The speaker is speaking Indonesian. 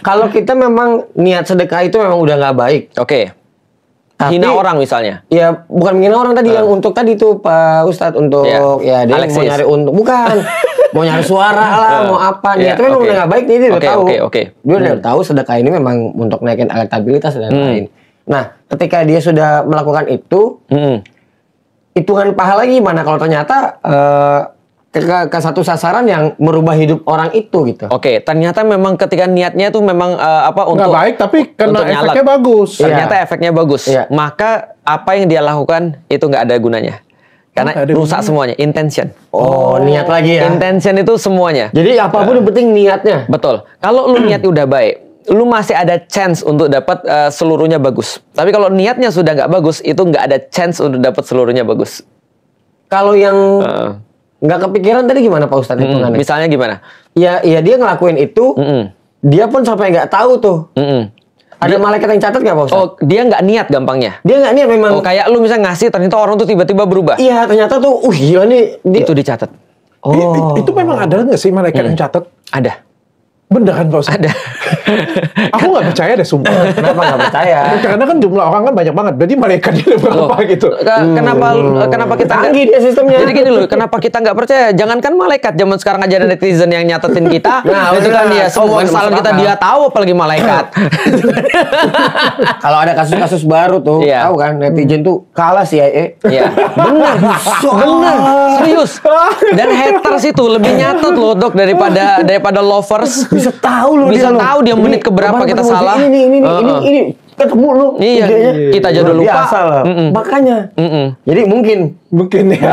Kalau kita memang niat sedekah itu memang udah nggak baik. Oke. Okay. hina orang misalnya. Ya, bukan menghina orang tadi uh. yang ah. untuk tadi tuh Pak Ustadz untuk yeah. ya dia Alexis. mau nyari untuk bukan mau nyari suara lah, uh. mau apa yeah. niatnya memang udah nggak baik nih dia okay, udah tahu. Oke, okay, oke. Okay. Dia udah hmm. tahu sedekah ini memang untuk naikin elektabilitas dan hmm. lain. Nah, ketika dia sudah melakukan itu, hmm. kan pahala gimana kalau ternyata uh, ke, ke satu sasaran yang merubah hidup orang itu gitu. Oke, okay, ternyata memang ketika niatnya tuh memang uh, apa untuk Nggak baik tapi karena efeknya nyalak. bagus. Ternyata yeah. efeknya bagus. Yeah. Maka apa yang dia lakukan itu nggak ada gunanya. Karena rusak gunanya. semuanya, intention. Oh, oh, niat lagi ya. Intention itu semuanya. Jadi apapun uh, yang penting niatnya. Betul. Kalau lu niat udah baik, lu masih ada chance untuk dapat uh, seluruhnya bagus. Tapi kalau niatnya sudah nggak bagus, itu nggak ada chance untuk dapat seluruhnya bagus. Kalau yang uh nggak kepikiran tadi gimana Pak Ustadz mm -mm. Misalnya gimana? Ya, ya dia ngelakuin itu, mm -mm. dia pun sampai nggak tahu tuh. Mm -mm. Ada dia, malaikat yang catat nggak Pak Ustadz? Oh, dia nggak niat gampangnya. Dia nggak niat memang. Oh, kayak lu misalnya ngasih, ternyata orang tuh tiba-tiba berubah. Iya, ternyata tuh, uh gila nih. Dia... Itu dicatat. Oh. Itu memang ada nggak sih malaikat mm. yang catat? Ada. Beneran Pak Ustadz? Ada. Aku nggak percaya deh sumpah. Kenapa nggak percaya? Karena kan jumlah orang kan banyak banget. Jadi mereka dia oh. berapa loh, gitu? Kenapa hmm. kenapa kita Canggih dia sistemnya. Jadi gini loh, kenapa kita nggak percaya? Jangankan malaikat zaman sekarang aja ada netizen yang nyatetin kita. Nah, itu kan dia semua oh, kesalahan kita dia tahu apalagi malaikat. Kalau ada kasus-kasus baru tuh, yeah. tahu kan netizen tuh kalah sih ya. Iya. Benar. Benar. Serius. Dan haters itu lebih nyatet loh, Dok, daripada daripada lovers. Bisa tahu loh Bisa dia tahu tahu dia menit keberapa kita salah. Ini ini ini ini, ini ketemu lu. Iya. Kita jadul lupa. Biasa Makanya. Jadi mungkin mungkin ya.